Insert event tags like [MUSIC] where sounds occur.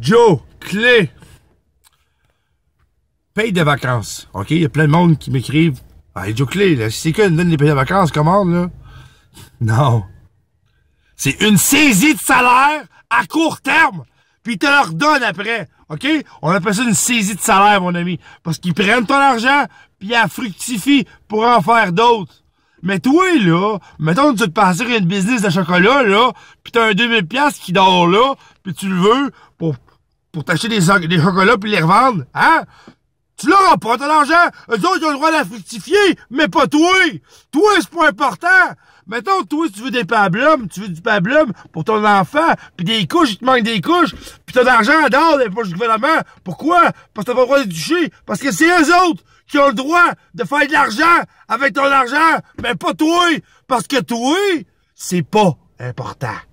Joe, clé. Paye des vacances. OK? Il y a plein de monde qui m'écrivent. Ah, hey, Joe Clé, là, c'est quoi, donne les payes de vacances, commande, là. [LAUGHS] Non. C'est une saisie de salaire à court terme. Puis ils te leur donne après. OK? On appelle ça une saisie de salaire, mon ami. Parce qu'ils prennent ton argent, puis ils la fructifient pour en faire d'autres. Mais toi, là, mettons que tu te passes une business de chocolat, là, puis t'as un 2000$ qui dort là, puis tu le veux pour pour t'acheter des, chocolats puis les revendre, hein? Tu l'auras pas, ton argent. Eux autres, ont le droit de la fructifier, mais pas toi. Toi, c'est pas important. Mettons, toi, si tu veux des pablums, tu veux du pablum pour ton enfant, puis des couches, il te manque des couches, puis ton argent dans les poches du gouvernement. Pourquoi? Parce que t'as pas le droit de toucher. Parce que c'est eux autres qui ont le droit de faire de l'argent avec ton argent, mais pas toi. Parce que toi, c'est pas important.